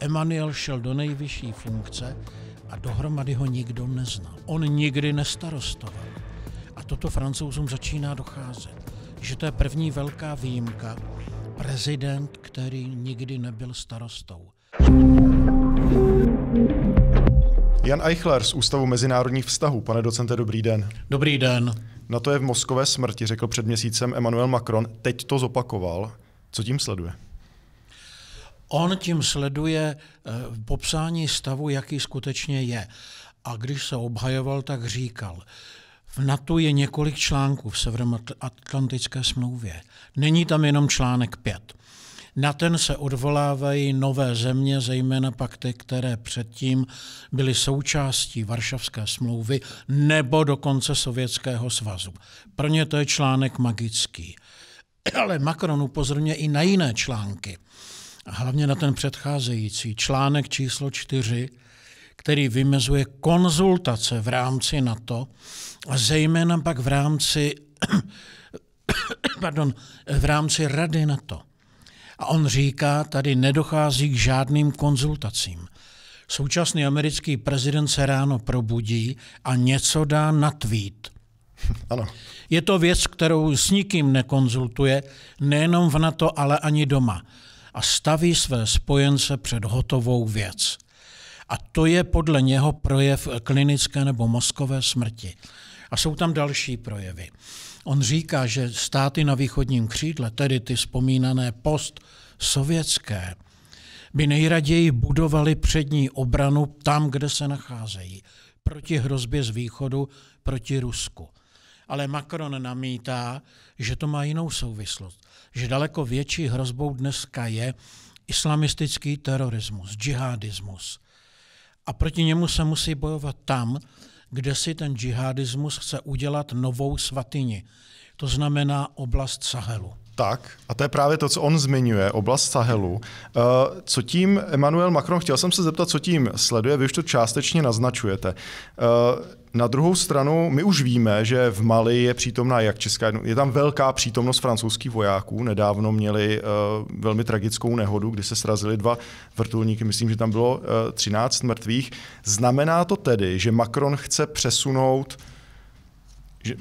Emanuel šel do nejvyšší funkce a dohromady ho nikdo neznal. On nikdy nestarostoval. A toto francouzům začíná docházet, že to je první velká výjimka, prezident, který nikdy nebyl starostou. Jan Eichler z Ústavu mezinárodních vztahů. Pane docente, dobrý den. Dobrý den. Na to je v Moskové smrti, řekl před měsícem Emmanuel Macron. Teď to zopakoval. Co tím sleduje? On tím sleduje eh, popsání stavu, jaký skutečně je. A když se obhajoval, tak říkal, v NATO je několik článků v Severoatlantické smlouvě. Není tam jenom článek 5. Na ten se odvolávají nové země, zejména pak ty, které předtím byly součástí Varšavské smlouvy nebo dokonce Sovětského svazu. Pro ně to je článek magický. Ale Macron upozorňuje i na jiné články a hlavně na ten předcházející článek číslo 4, který vymezuje konzultace v rámci NATO a zejména pak v rámci, pardon, v rámci Rady NATO. A on říká, tady nedochází k žádným konzultacím. Současný americký prezident se ráno probudí a něco dá na tweet. Ano. Je to věc, kterou s nikým nekonzultuje, nejenom v NATO, ale ani doma a staví své spojence před hotovou věc. A to je podle něho projev klinické nebo mozkové smrti. A jsou tam další projevy. On říká, že státy na východním křídle, tedy ty vzpomínané postsovětské, by nejraději budovali přední obranu tam, kde se nacházejí, proti hrozbě z východu, proti Rusku. Ale Macron namítá, že to má jinou souvislost že daleko větší hrozbou dneska je islamistický terorismus, džihadismus. A proti němu se musí bojovat tam, kde si ten džihadismus chce udělat novou svatyni. To znamená oblast Sahelu. Tak, a to je právě to, co on zmiňuje, oblast Sahelu. Eh, co tím Emmanuel Macron, chtěl jsem se zeptat, co tím sleduje, vy už to částečně naznačujete. Eh, na druhou stranu, my už víme, že v Mali je přítomná jak česká, je tam velká přítomnost francouzských vojáků. Nedávno měli eh, velmi tragickou nehodu, kdy se srazili dva vrtulníky, myslím, že tam bylo 13 mrtvých. Znamená to tedy, že Macron chce přesunout,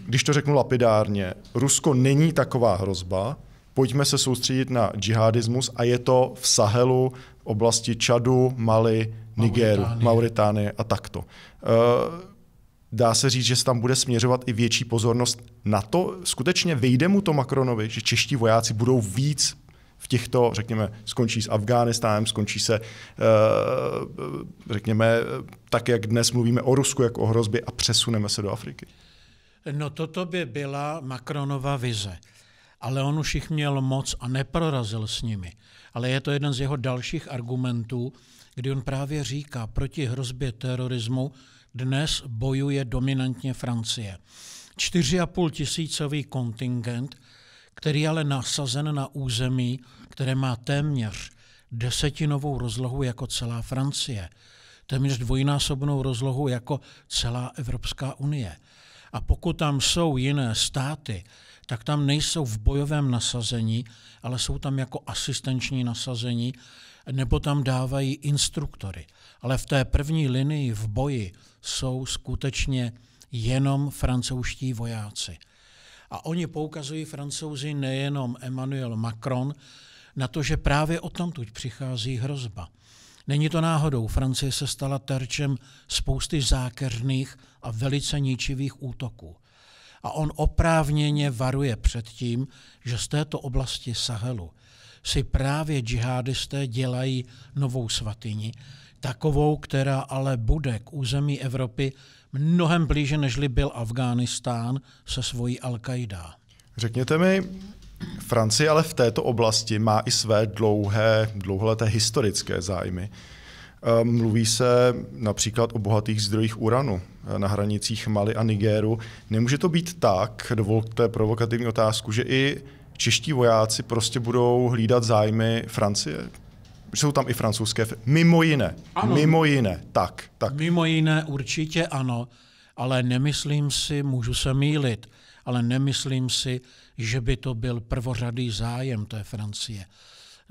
když to řeknu lapidárně, Rusko není taková hrozba, pojďme se soustředit na džihadismus a je to v Sahelu, oblasti Čadu, Mali, Nigeru, Mauritánie a takto. Eh, dá se říct, že se tam bude směřovat i větší pozornost na to, skutečně vyjde mu to Macronovi, že čeští vojáci budou víc v těchto, řekněme, skončí s Afghánistánem, skončí se, eh, řekněme, tak, jak dnes mluvíme o Rusku, jako o hrozbě a přesuneme se do Afriky. No toto by byla Macronova vize ale on už jich měl moc a neprorazil s nimi. Ale je to jeden z jeho dalších argumentů, kdy on právě říká, proti hrozbě terorismu dnes bojuje dominantně Francie. 4,5 tisícový kontingent, který ale nasazen na území, které má téměř desetinovou rozlohu jako celá Francie, téměř dvojnásobnou rozlohu jako celá Evropská unie. A pokud tam jsou jiné státy, tak tam nejsou v bojovém nasazení, ale jsou tam jako asistenční nasazení, nebo tam dávají instruktory. Ale v té první linii v boji jsou skutečně jenom francouzští vojáci. A oni poukazují francouzi nejenom Emmanuel Macron na to, že právě tuď přichází hrozba. Není to náhodou, Francie se stala terčem spousty zákeřných a velice ničivých útoků a on oprávněně varuje před tím, že z této oblasti Sahelu si právě džihadisté dělají novou svatyni, takovou, která ale bude k území Evropy mnohem blíže, nežli byl Afghánistán se svojí al qaida Řekněte mi, Francie ale v této oblasti má i své dlouhé, dlouholeté historické zájmy. Eh, mluví se například o bohatých zdrojích uranu eh, na hranicích Mali a Nigéru. Nemůže to být tak, dovolte provokativní otázku, že i čeští vojáci prostě budou hlídat zájmy Francie? Jsou tam i francouzské Mimo jiné. Ano. Mimo jiné. Tak, tak. Mimo jiné určitě ano, ale nemyslím si, můžu se mýlit, ale nemyslím si, že by to byl prvořadý zájem té Francie.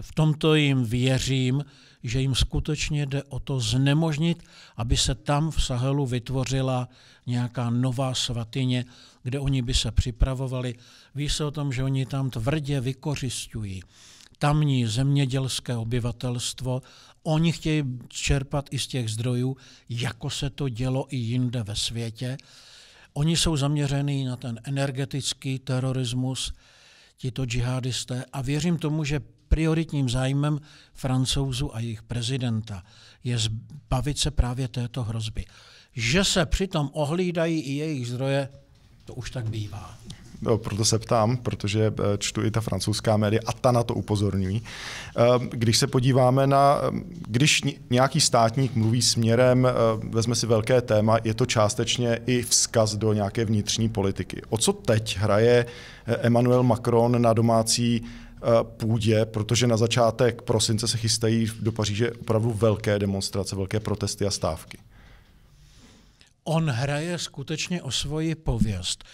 V tomto jim věřím, že jim skutečně jde o to znemožnit, aby se tam v Sahelu vytvořila nějaká nová svatyně, kde oni by se připravovali. Ví se o tom, že oni tam tvrdě vykořišťují tamní zemědělské obyvatelstvo. Oni chtějí čerpat i z těch zdrojů, jako se to dělo i jinde ve světě. Oni jsou zaměřený na ten energetický terorismus, tito džihadisté. A věřím tomu, že prioritním zájmem francouzů a jejich prezidenta je zbavit se právě této hrozby. Že se přitom ohlídají i jejich zdroje, to už tak bývá. No, proto se ptám, protože eh, čtu i ta francouzská média a ta na to upozorňují. Eh, když se podíváme na, eh, když nějaký státník mluví směrem, vezme si velké téma, je to částečně i vzkaz do nějaké vnitřní politiky. O co teď hraje Emmanuel Macron na domácí Eh, půdě, protože na začátek prosince se chystají do Paříže opravdu velké demonstrace, velké protesty a stávky. On hraje skutečně o svoji pověst.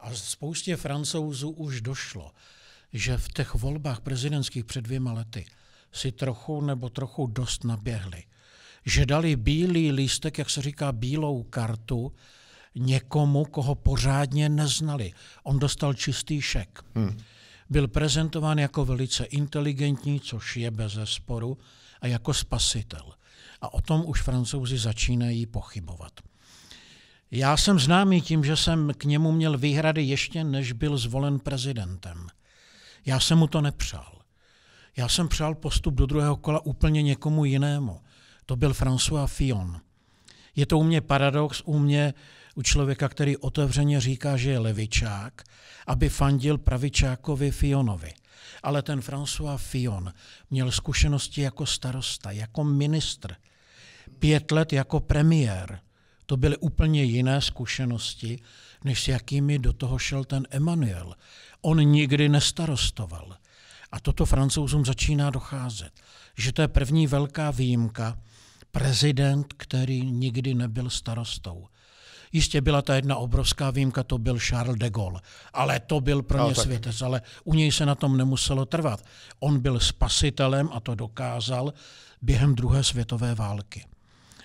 A spoustě francouzů už došlo, že v těch volbách prezidentských před dvěma lety si trochu nebo trochu dost naběhli. Že dali bílý lístek, jak se říká, bílou kartu někomu, koho pořádně neznali. On dostal čistý šek. Hmm byl prezentován jako velice inteligentní, což je bez sporu, a jako spasitel. A o tom už francouzi začínají pochybovat. Já jsem známý tím, že jsem k němu měl výhrady ještě než byl zvolen prezidentem. Já jsem mu to nepřál. Já jsem přál postup do druhého kola úplně někomu jinému. To byl François Fillon. Je to u mě paradox, u mě u člověka, který otevřeně říká, že je levičák, aby fandil pravičákovi Fionovi. Ale ten François Fion měl zkušenosti jako starosta, jako ministr, pět let jako premiér. To byly úplně jiné zkušenosti, než s jakými do toho šel ten Emmanuel. On nikdy nestarostoval. A toto francouzům začíná docházet, že to je první velká výjimka, prezident, který nikdy nebyl starostou. Jistě byla ta jedna obrovská výjimka, to byl Charles de Gaulle. Ale to byl pro no, ně no, světec, ale u něj se na tom nemuselo trvat. On byl spasitelem a to dokázal během druhé světové války.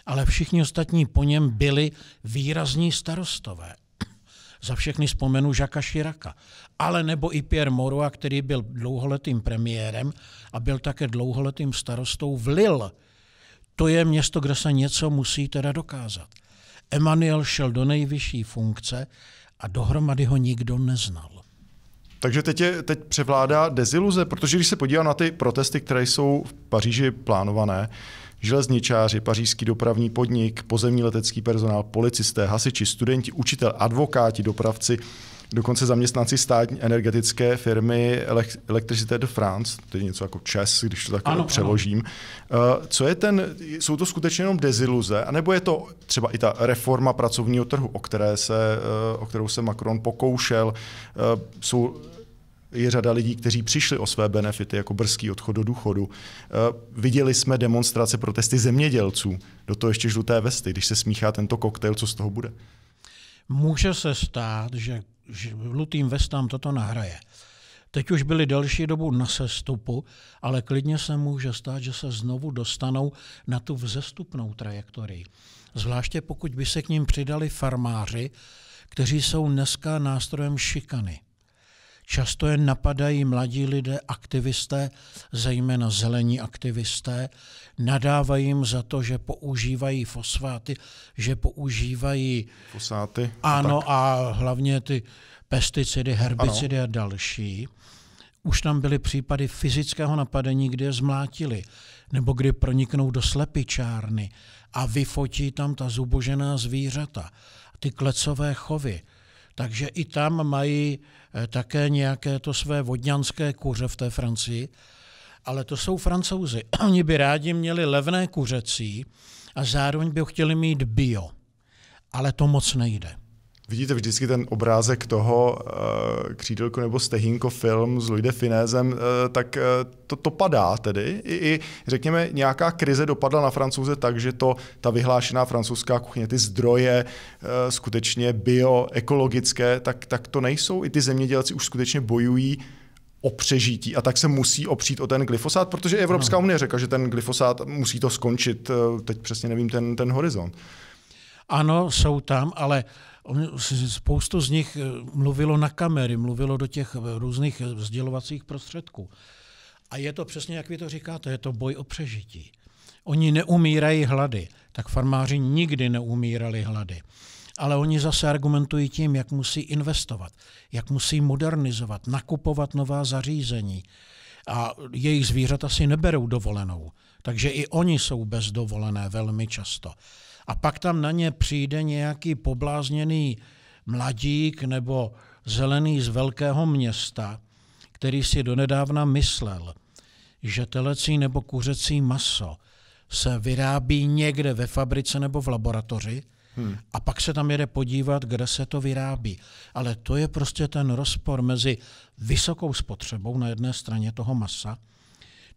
Ale všichni ostatní po něm byli výrazní starostové. Za všechny vzpomenu Žaka Širaka, ale nebo i Pierre Morua, který byl dlouholetým premiérem a byl také dlouholetým starostou v Lille. To je město, kde se něco musí teda dokázat. Emanuel šel do nejvyšší funkce a dohromady ho nikdo neznal. Takže teď, je, teď převládá deziluze, protože když se podívám na ty protesty, které jsou v Paříži plánované, železničáři, pařížský dopravní podnik, pozemní letecký personál, policisté, hasiči, studenti, učitel, advokáti, dopravci, Dokonce zaměstnanci státní energetické firmy Electricité de France, tedy něco jako ČES, když to tak ano, přeložím. Ano. Eh, co je ten, jsou to skutečně jenom deziluze, anebo je to třeba i ta reforma pracovního trhu, o, které se, eh, o kterou se Macron pokoušel, eh, jsou je řada lidí, kteří přišli o své benefity, jako brzký odchod do důchodu. Viděli jsme demonstrace, protesty zemědělců, do toho ještě žluté vesty. Když se smíchá tento koktejl, co z toho bude? Může se stát, že žlutým vestám toto nahraje. Teď už byli delší dobu na sestupu, ale klidně se může stát, že se znovu dostanou na tu vzestupnou trajektorii. Zvláště pokud by se k ním přidali farmáři, kteří jsou dneska nástrojem šikany. Často je napadají mladí lidé, aktivisté, zejména zelení aktivisté, nadávají jim za to, že používají fosfáty, že používají... Fosáty. Ano, tak. a hlavně ty pesticidy, herbicidy ano. a další. Už tam byly případy fyzického napadení, kdy je zmlátili, nebo kdy proniknou do slepičárny a vyfotí tam ta zubožená zvířata, ty klecové chovy takže i tam mají eh, také nějaké to své vodňanské kuře v té Francii. Ale to jsou francouzi. Oni by rádi měli levné kuřecí a zároveň by ho chtěli mít bio. Ale to moc nejde. Vidíte vždycky ten obrázek toho uh, křídelko nebo stehínko film s Louis de Finézem, uh, eh, tak uh, to, to padá tedy. I, I řekněme, nějaká krize dopadla na francouze tak, že to ta vyhlášená francouzská kuchyně, ty zdroje uh, skutečně bioekologické, tak, tak to nejsou. I ty zemědělci už skutečně bojují o přežití a tak se musí opřít o ten glyfosát, protože Evropská unie řekla, že ten glyfosát musí to skončit, teď přesně nevím ten, ten horizont. Ano, jsou tam, ale spoustu z nich eh, mluvilo na kamery, mluvilo do těch eh, různých vzdělovacích eh, prostředků. A je to přesně, jak vy to říkáte, je to boj o přežití. Oni neumírají hlady, tak farmáři nikdy neumírali hlady. Ale oni zase argumentují tím, jak musí investovat, jak musí modernizovat, nakupovat nová zařízení. A jejich zvířata si neberou dovolenou, takže i oni jsou bezdovolené velmi často a pak tam na ně přijde nějaký poblázněný mladík nebo zelený z velkého města, který si donedávna myslel, že telecí nebo kuřecí maso se vyrábí někde ve fabrice nebo v laboratoři hmm. a pak se tam jede podívat, kde se to vyrábí. Ale to je prostě ten rozpor mezi vysokou spotřebou na jedné straně toho masa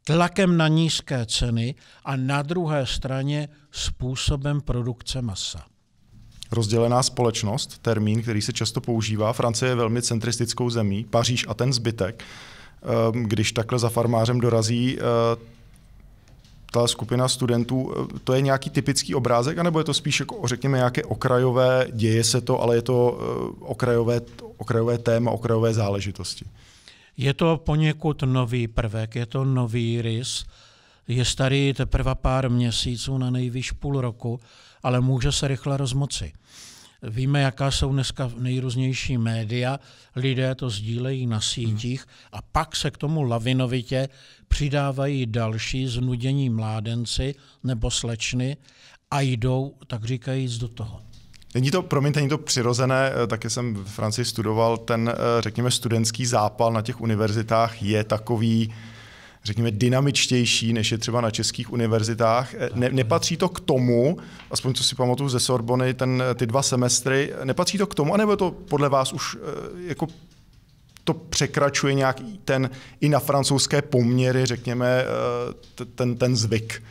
tlakem na nízké ceny a na druhé straně způsobem produkce masa. Rozdělená společnost, termín, který se často používá, Francie je velmi centristickou zemí, Paříž a ten zbytek. Ehm, když takhle za farmářem dorazí ehm, ta skupina studentů, ehm, to je nějaký typický obrázek, anebo je to spíš, jako, řekněme, nějaké okrajové, děje se to, ale je to okrajové, okrajové téma, okrajové záležitosti? Je to poněkud nový prvek, je to nový rys, je starý teprve pár měsíců, na nejvýš půl roku, ale může se rychle rozmoci. Víme, jaká jsou dneska nejrůznější média, lidé to sdílejí na sítích hmm. a pak se k tomu lavinovitě přidávají další znudění mládenci nebo slečny a jdou, tak říkajíc, do toho. Není to, promiňte, není to přirozené, eh, taky jsem v Francii studoval, ten, eh, řekněme, studentský zápal na těch univerzitách je takový, řekněme, dynamičtější, než je třeba na českých univerzitách. Eh, ne, nepatří to k tomu, aspoň co si pamatuju ze Sorbony, ten, ty dva semestry, nepatří to k tomu, anebo to podle vás už jako to překračuje nějak ten i na francouzské poměry, řekněme, ten, ten zvyk?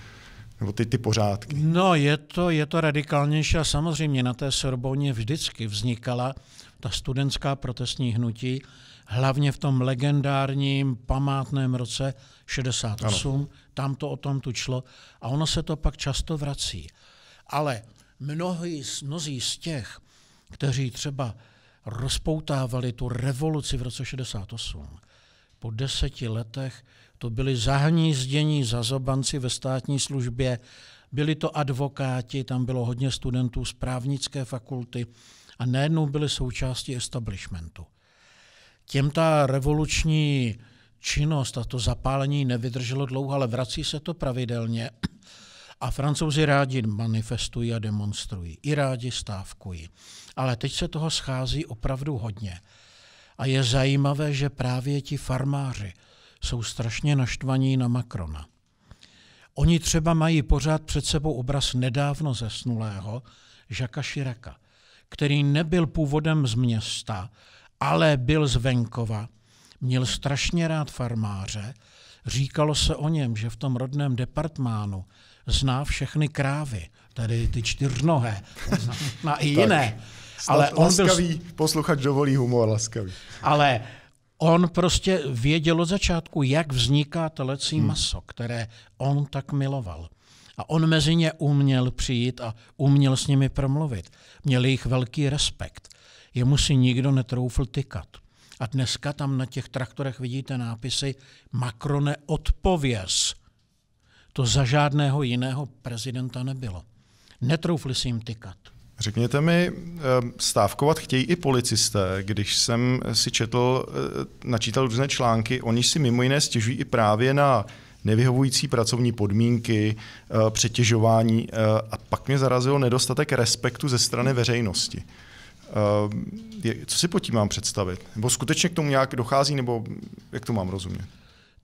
nebo ty, ty pořádky? No, je to, je to radikálnější a samozřejmě na té Sorboně vždycky vznikala ta studentská protestní hnutí, hlavně v tom legendárním památném roce 68, ano. tam to o tom tučlo a ono se to pak často vrací. Ale mnohý, mnozí z těch, kteří třeba rozpoutávali tu revoluci v roce 68, po deseti letech to byli zahnízdění zazobanci ve státní službě, byli to advokáti, tam bylo hodně studentů z právnické fakulty a najednou byli součástí establishmentu. Těm ta revoluční činnost a to zapálení nevydrželo dlouho, ale vrací se to pravidelně a francouzi rádi manifestují a demonstrují, i rádi stávkují. Ale teď se toho schází opravdu hodně. A je zajímavé, že právě ti farmáři, jsou strašně naštvaní na Macrona. Oni třeba mají pořád před sebou obraz nedávno zesnulého Žaka Širaka, který nebyl původem z města, ale byl z venkova, měl strašně rád farmáře, říkalo se o něm, že v tom rodném departmánu zná všechny krávy, tedy ty čtyřnohé, zná i jiné. ale on byl... posluchač dovolí humor laskavý. ale On prostě věděl od začátku, jak vzniká telecí hmm. maso, které on tak miloval. A on mezi ně uměl přijít a uměl s nimi promluvit. Měli jich velký respekt. Jemu si nikdo netroufl tykat. A dneska tam na těch traktorech vidíte nápisy Macrone odpověz. To za žádného jiného prezidenta nebylo. Netroufli si jim tykat. Řekněte mi, eh, stávkovat chtějí i policisté. Když jsem si četl, eh, načítal různé články, oni si mimo jiné stěžují i právě na nevyhovující pracovní podmínky, eh, přetěžování a pak mě zarazilo nedostatek respektu ze strany veřejnosti. Co si pod tím mám představit? Nebo skutečně k tomu nějak dochází, nebo jak to mám rozumět?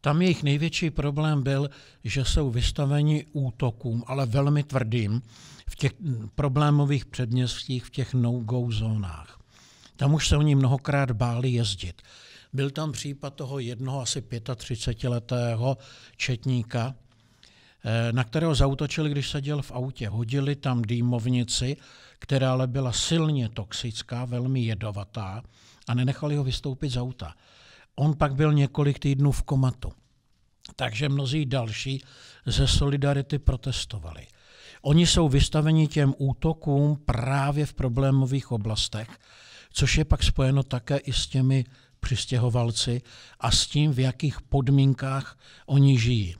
Tam jejich největší problém byl, že jsou vystaveni útokům, ale velmi tvrdým, v těch problémových předměstích, v těch no-go zónách. Tam už se oni mnohokrát báli jezdit. Byl tam případ toho jednoho asi 35-letého četníka, eh, na kterého zautočili, když seděl v autě. Hodili tam dýmovnici, která ale byla silně toxická, velmi jedovatá a nenechali ho vystoupit z auta. On pak byl několik týdnů v komatu. Takže mnozí další ze Solidarity protestovali. Oni jsou vystaveni těm útokům právě v problémových oblastech, což je pak spojeno také i s těmi přistěhovalci a s tím, v jakých podmínkách oni žijí.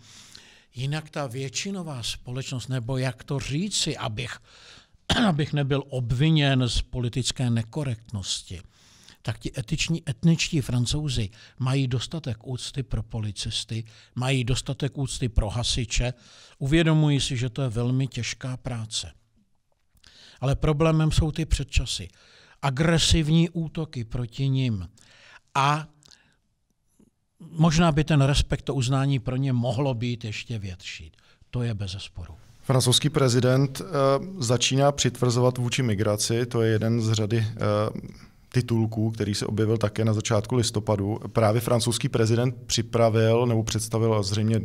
Jinak ta většinová společnost, nebo jak to říci, abych, abych nebyl obviněn z politické nekorektnosti, tak ti etiční, etničtí francouzi mají dostatek úcty pro policisty, mají dostatek úcty pro hasiče, uvědomují si, že to je velmi těžká práce. Ale problémem jsou ty předčasy. Agresivní útoky proti nim a možná by ten respekt, to uznání pro ně mohlo být ještě větší. To je bez zesporu. Francouzský prezident eh, začíná přitvrzovat vůči migraci, to je jeden z řady eh, titulků, který se objevil také na začátku listopadu. Právě francouzský prezident připravil nebo představil zřejmě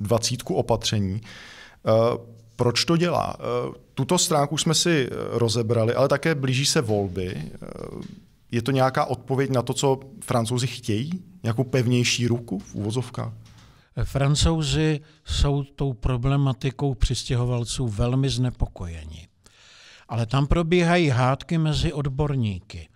dvacítku opatření. Eh, proč to dělá? Eh, tuto stránku jsme si rozebrali, ale také blíží se volby. Eh, je to nějaká odpověď na to, co francouzi chtějí? Nějakou pevnější ruku v úvozovkách? Francouzi jsou tou problematikou přistěhovalců velmi znepokojeni. Ale tam probíhají hádky mezi odborníky.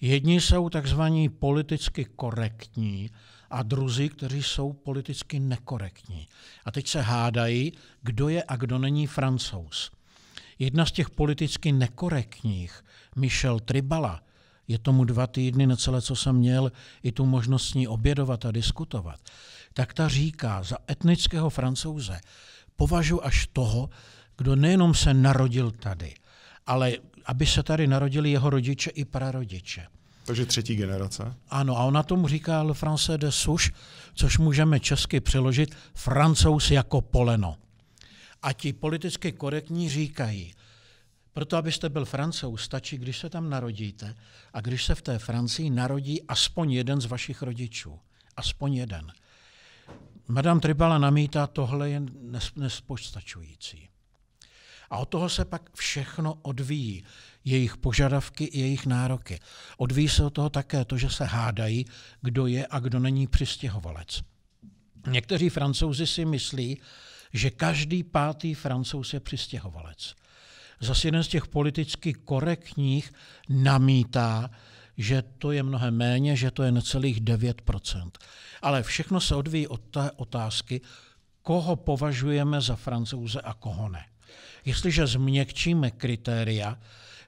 Jedni jsou takzvaní politicky korektní a druzí, kteří jsou politicky nekorektní. A teď se hádají, kdo je a kdo není francouz. Jedna z těch politicky nekorektních, Michel Tribala, je tomu dva týdny necelé, co jsem měl i tu možnost s ní obědovat a diskutovat, tak ta říká za etnického francouze, považu až toho, kdo nejenom se narodil tady, ale aby se tady narodili jeho rodiče i prarodiče. Takže třetí generace. Ano, a ona tomu říká Le de Souche, což můžeme česky přeložit Francouz jako poleno. A ti politicky korektní říkají, proto abyste byl Francouz, stačí, když se tam narodíte a když se v té Francii narodí aspoň jeden z vašich rodičů. Aspoň jeden. Madame Tribala namítá, tohle je nespočtačující. A od toho se pak všechno odvíjí. Jejich požadavky, jejich nároky. Odvíjí se od toho také to, že se hádají, kdo je a kdo není přistěhovalec. Někteří francouzi si myslí, že každý pátý francouz je přistěhovalec. Zase jeden z těch politicky korektních namítá, že to je mnohem méně, že to je necelých 9%. Ale všechno se odvíjí od té otázky, koho považujeme za francouze a koho ne. Jestliže změkčíme kritéria,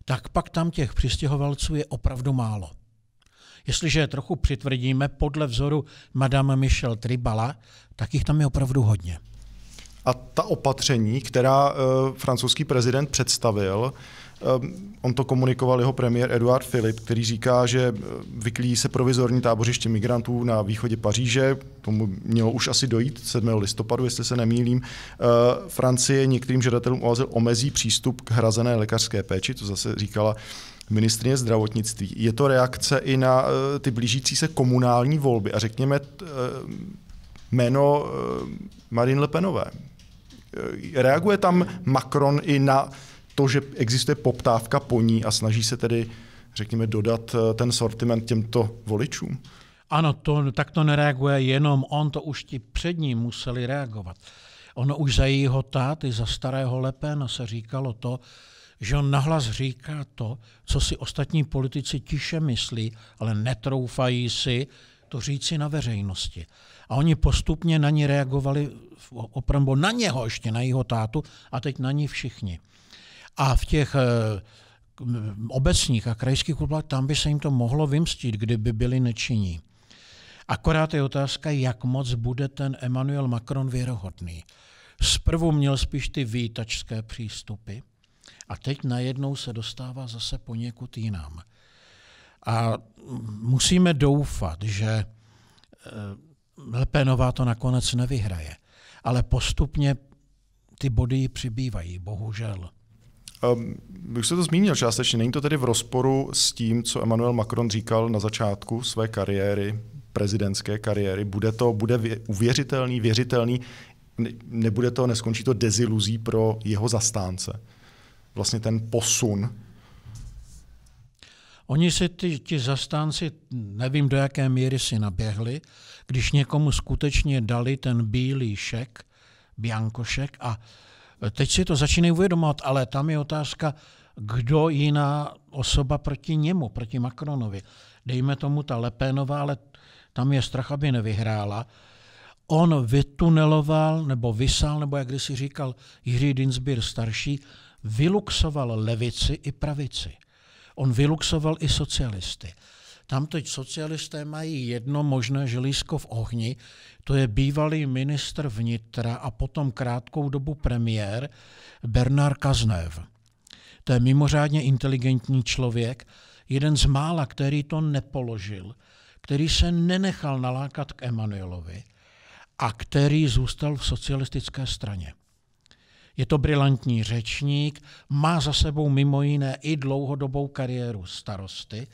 tak pak tam těch přistěhovalců je opravdu málo. Jestliže je trochu přitvrdíme podle vzoru Madame Michel Tribala, tak jich tam je opravdu hodně. A ta opatření, která e, francouzský prezident představil, Ehm, on to komunikoval jeho premiér Eduard Filip, který říká, že eh, vyklíjí se provizorní tábořiště migrantů na východě Paříže, tomu mělo už asi dojít 7. listopadu, jestli se nemýlím. Eh, Francie některým žadatelům o azyl omezí přístup k hrazené lékařské péči, to zase říkala ministrině zdravotnictví. Je to reakce i na eh, ty blížící se komunální volby a řekněme jméno Marine Le Penové. Reaguje tam Macron i na to, že existuje poptávka po ní a snaží se tedy, řekněme, dodat eh, ten sortiment těmto voličům? Ano, to, tak to nereaguje jenom on, to už ti před ním museli reagovat. Ono už za jejího táty, za starého Lepena se říkalo to, že on nahlas říká to, co si ostatní politici tiše myslí, ale netroufají si to říci na veřejnosti. A oni postupně na ní reagovali opravdu na něho ještě, na jeho tátu a teď na ní všichni. A v těch eh, obecních a krajských klubách tam by se jim to mohlo vymstit, kdyby byli nečinní. Akorát je otázka, jak moc bude ten Emmanuel Macron věrohodný. Zprvu měl spíš ty výtačské přístupy a teď najednou se dostává zase poněkud jinam. A mm, musíme doufat, že eh, Lepenová to nakonec nevyhraje, ale postupně ty body přibývají, bohužel. Um, už se to zmínil částečně, není to tedy v rozporu s tím, co Emmanuel Macron říkal na začátku své kariéry, prezidentské kariéry. Bude to, bude uvěřitelný, věřitelný, nebude to, neskončí to deziluzí pro jeho zastánce. Vlastně ten posun. Oni si ty, ti zastánci, nevím do jaké míry si naběhli, když někomu skutečně dali ten bílý šek, biankošek a Teď si to začínají uvědomovat, ale tam je otázka, kdo jiná osoba proti němu, proti Macronovi. Dejme tomu ta Lepénová, ale tam je strach, aby nevyhrála. On vytuneloval, nebo vysál, nebo jak si říkal Jiří Dinsbír starší, vyluxoval levici i pravici. On vyluxoval i socialisty. Tam teď socialisté mají jedno možné želízko v ohni, to je bývalý ministr vnitra a potom krátkou dobu premiér Bernard Kaznev. To je mimořádně inteligentní člověk, jeden z mála, který to nepoložil, který se nenechal nalákat k Emanuelovi a který zůstal v socialistické straně. Je to brilantní řečník, má za sebou mimo jiné i dlouhodobou kariéru starosty,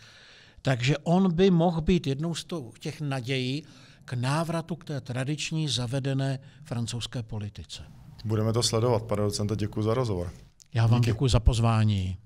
takže on by mohl být jednou z těch nadějí k návratu k té tradiční zavedené francouzské politice. Budeme to sledovat, pane docente, děkuji za rozhovor. Já vám děkuji za pozvání.